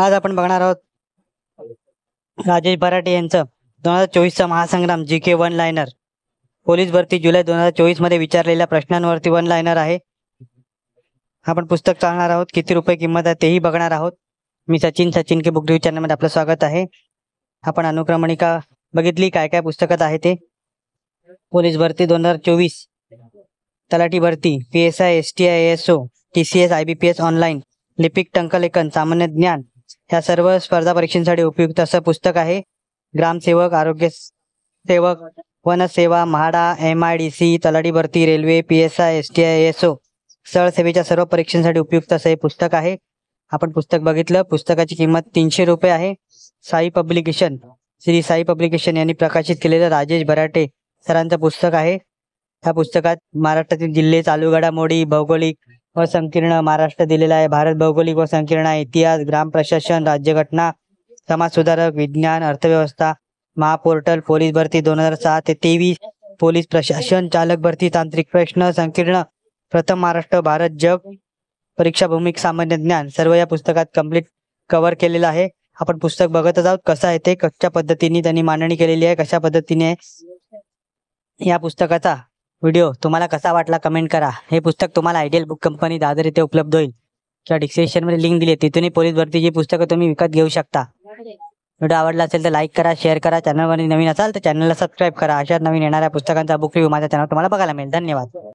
आज आपण बघणार आहोत राजेश बराटे यांचं दोन हजार चोवीसचा महासंग्राम G K one liner police भरती जुलै दोन हजार चोवीस मध्ये विचारलेल्या प्रश्नांवरती वन लायनर आहे आपण पुस्तक चालणार आहोत किती रुपये किंमत आहे तेही बघणार आहोत मी सचिन सचिन के बुक चॅनलमध्ये आपलं स्वागत आहे आपण अनुक्रमणिका बघितली काय काय पुस्तकात आहे ते पोलीस भरती दोन हजार चोवीस तलाठी भरती P S I S T I S O T C S I B P S online लिपिक टंकलेखन सामान्य ज्ञान ह्या सर्व स्पर्धा परीक्षांसाठी उपयुक्त असं पुस्तक आहे ग्रामसेवक आरोग्य सेवक वनसेवा MHADA M I D C तलाठी भरती railway P S I S T I S O स्थळसेवेच्या सर्व परीक्षांसाठी उपयुक्त असं हे पुस्तक आहे आपण पुस्तक बघितलं पुस्तकाची किंमत तीनशे रुपये आहे साई पब्लिकेशन श्री साई पब्लिकेशन यांनी प्रकाशित केलेलं राजेश बराटे सरांचं पुस्तक आहे ह्या पुस्तकात महाराष्ट्रातील जिल्हे चालू घडामोडी भौगोलिक व संकीर्ण महाराष्ट्र दिलेला आहे भारत भौगोलिक व संकीर्ण इतिहास ग्राम प्रशासन राज्यघटना समाज सुधारक विज्ञान अर्थव्यवस्था महापोर्टल पोलीस भरती दोन हजार सहा ते तेवीस पोलीस प्रशासन चालक भरती तांत्रिक प्रश्न संकीर्ण प्रथम महाराष्ट्र भारत जग परीक्षा भूमिक सामान्य ज्ञान सर्व या पुस्तकात कम्प्लीट कव्हर केलेलं आहे आपण पुस्तक बघतच आहोत कसं आहे ते कच्च्या पद्धतीने त्यांनी मांडणी केलेली आहे कशा पद्धतीने या पुस्तकाचा व्हिडिओ तुम्हाला कसा वाटला कमेंट करा हे पुस्तक तुम्हाला आयडियल बुक कंपनी दादर येथे उपलब्ध होईल किंवा डिस्क्रिप्शनमध्ये लिंक दिली आहे तिथूनही पोलीस भरतीची पुस्तकं तुम्ही विकत घेऊ शकता व्हिडिओ आवडला असेल तर लाईक करा शेअर करा चॅनलवर नवीन असाल तर चॅनलला सबस्क्राईब करा अशा नवीन येणाऱ्या पुस्तकांचा बुक रिव्ह्यू माझ्या चॅनल तुम्हाला बघायला मिळेल धन्यवाद